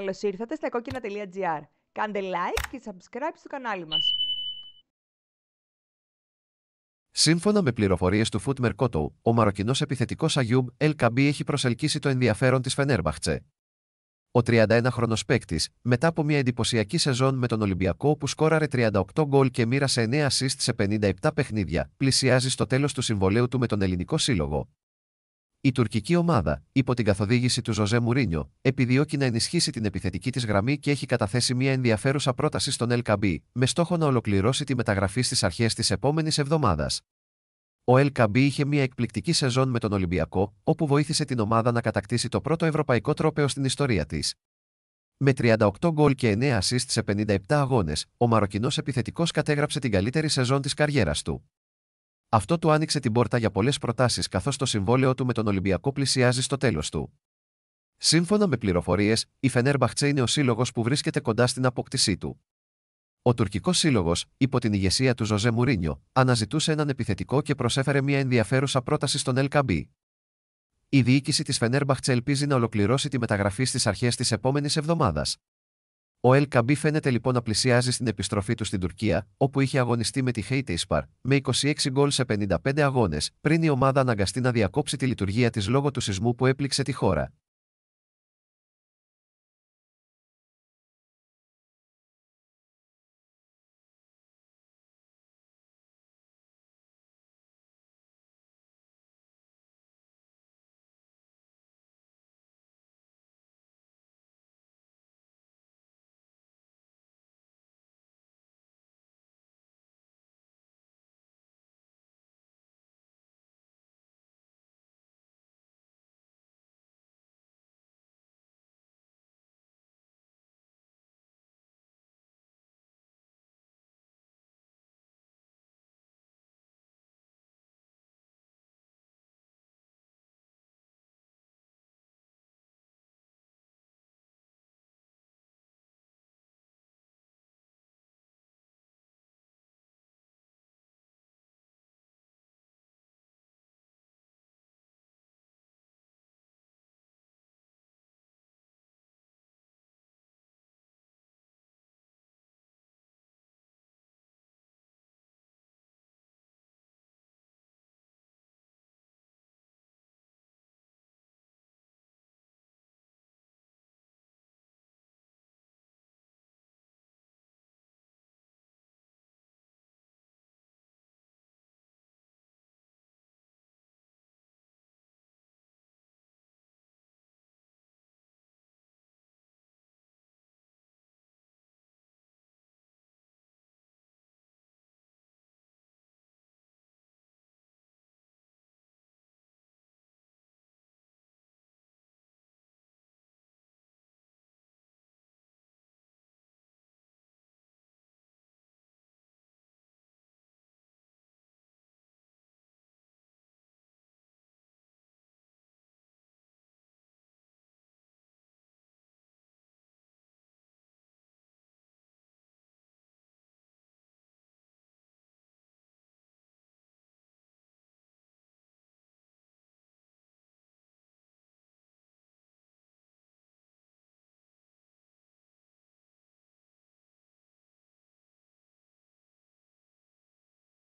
Καλώς ήρθατε στα κόκκινα.gr. Κάντε like και subscribe στο κανάλι μας. Σύμφωνα με πληροφορίες του Φουτ Μερκότο, ο Μαροκινός επιθετικός Αγιούμ Ελ έχει προσελκύσει το ενδιαφέρον της Φενέρμπαχτσε. Ο 31χρονο παίκτης, μετά από μια εντυπωσιακή σεζόν με τον Ολυμπιακό που σκόραρε 38 γκολ και μοίρασε 9 assists σε 57 παιχνίδια, πλησιάζει στο τέλος του συμβολέου του με τον Ελληνικό Σύλλογο. Η τουρκική ομάδα, υπό την καθοδήγηση του Ζωζέ Μουρίνιο, επιδιώκει να ενισχύσει την επιθετική της γραμμή και έχει καταθέσει μια ενδιαφέρουσα πρόταση στον LKB, με στόχο να ολοκληρώσει τη μεταγραφή στις αρχές της επόμενης εβδομάδας. Ο LKB είχε μια εκπληκτική σεζόν με τον Ολυμπιακό, όπου βοήθησε την ομάδα να κατακτήσει το πρώτο ευρωπαϊκό τρόπεο στην ιστορία της. Με 38 γκολ και 9 assists σε 57 αγώνες, ο Μαροκινός επιθετικός κατέγραψε την καλύτερη σεζόν της καριέρας του. Αυτό του άνοιξε την πόρτα για πολλές προτάσεις καθώς το συμβόλαιο του με τον Ολυμπιακό πλησιάζει στο τέλος του. Σύμφωνα με πληροφορίες, η Φενέρμπαχτσε είναι ο σύλλογος που βρίσκεται κοντά στην αποκτησή του. Ο τουρκικός σύλλογος, υπό την ηγεσία του Ζωζέ Μουρίνιο, αναζητούσε έναν επιθετικό και προσέφερε μια ενδιαφέρουσα πρόταση στον LKB. Η διοίκηση της Φενέρμπαχτσε ελπίζει να ολοκληρώσει τη μεταγραφή στις αρχές της επόμενης εβδομάδας. Ο Ελ Καμπί φαίνεται λοιπόν να πλησιάζει στην επιστροφή του στην Τουρκία, όπου είχε αγωνιστεί με τη Χέιτε Ισπαρ, με 26 γκολ σε 55 αγώνες, πριν η ομάδα αναγκαστεί να διακόψει τη λειτουργία της λόγω του σεισμού που έπληξε τη χώρα.